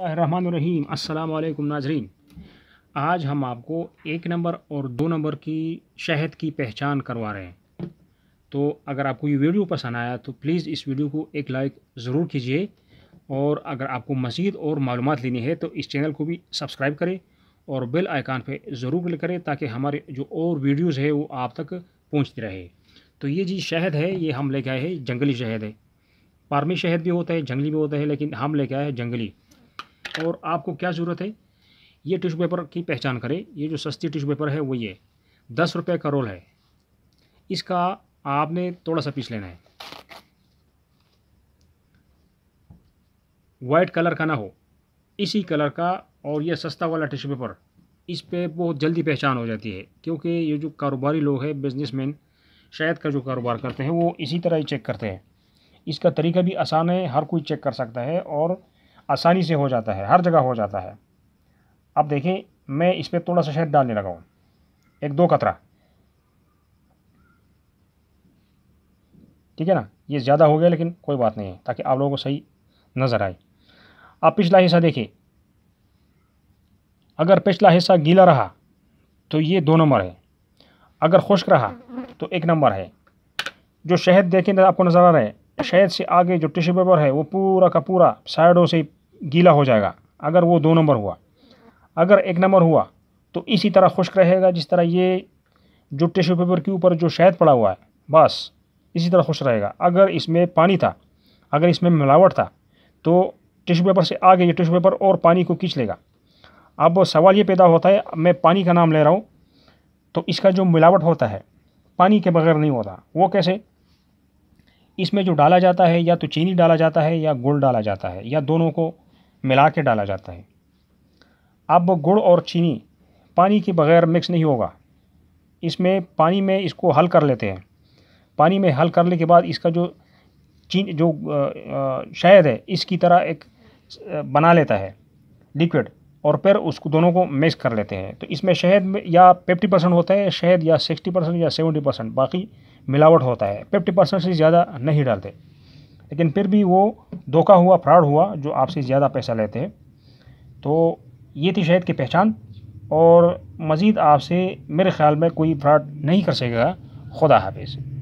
रहीम अस्सलाम वालेकुम नाजरीन आज हम आपको एक नंबर और दो नंबर की शहद की पहचान करवा रहे हैं तो अगर आपको ये वीडियो पसंद आया तो प्लीज़ इस वीडियो को एक लाइक ज़रूर कीजिए और अगर आपको मज़ीद और मालूम लेनी है तो इस चैनल को भी सब्सक्राइब करें और बेल आइकान पर ज़रूर क्लिक करें ताकि हमारे जो और वीडियोज़ है वो आप तक पहुँचती रहे तो ये जी शहद है ये हम लेके आए हैं जंगली शहद है पारमी शहद भी होता है जंगली भी होता है लेकिन हम लेके आए हैं जंगली और आपको क्या ज़रूरत है ये टिशू पेपर की पहचान करें ये जो सस्ती टिशू पेपर है वो ये दस रुपये का रोल है इसका आपने थोड़ा सा पीस लेना है वाइट कलर का ना हो इसी कलर का और ये सस्ता वाला टिशू पेपर इस पर बहुत जल्दी पहचान हो जाती है क्योंकि ये जो कारोबारी लोग हैं बिजनेसमैन शायद का जो कारोबार करते हैं वो इसी तरह ही चेक करते हैं इसका तरीका भी आसान है हर कोई चेक कर सकता है और आसानी से हो जाता है हर जगह हो जाता है अब देखें मैं इस पर थोड़ा सा शहद डालने लगा हूँ एक दो कतरा ठीक है ना ये ज़्यादा हो गया लेकिन कोई बात नहीं है ताकि आप लोगों को सही नज़र आए आप पिछला हिस्सा देखिए अगर पिछला हिस्सा गीला रहा तो ये दो नंबर है अगर खुश्क रहा तो एक नंबर है जो शहद देखें तो आपको नज़र आ रहा है शहद से आगे जो टिश्यू पेपर है वो पूरा का पूरा साइडों से गीला हो जाएगा अगर वो दो नंबर हुआ अगर एक नंबर हुआ तो इसी तरह खुश्क रहेगा जिस तरह ये जो टिश्यू पेपर के ऊपर जो शहद पड़ा हुआ है बस इसी तरह खुश रहेगा अगर इसमें पानी था अगर इसमें मिलावट था तो टिश्यू पेपर से आगे ये टिश्यू पेपर और पानी को खींच लेगा अब सवाल ये पैदा होता है मैं पानी का नाम ले रहा हूँ तो इसका जो मिलावट होता है पानी के बगैर नहीं होता वो कैसे इसमें जो डाला जाता है या तो चीनी डाला जाता है या गुड़ डाला जाता है या दोनों को मिला के डाला जाता है अब गुड़ और चीनी पानी के बगैर मिक्स नहीं होगा इसमें पानी में इसको हल कर लेते हैं पानी में हल करने के बाद इसका जो चीन जो शहद है इसकी तरह एक बना लेता है लिक्विड और फिर उसको दोनों को मिक्स कर लेते हैं तो इसमें शहद में या फिफ्टी परसेंट होता है शहद या सिक्सटी परसेंट या सेवेंटी परसेंट बाकी मिलावट होता है फिफ्टी परसेंट से ज़्यादा नहीं डालते लेकिन फिर भी वो धोखा हुआ फ्रॉड हुआ जो आपसे ज़्यादा पैसा लेते हैं तो ये थी शहद की पहचान और मज़ीद आपसे मेरे ख्याल में कोई फ्रॉड नहीं कर सकेगा खुदा हाफिज़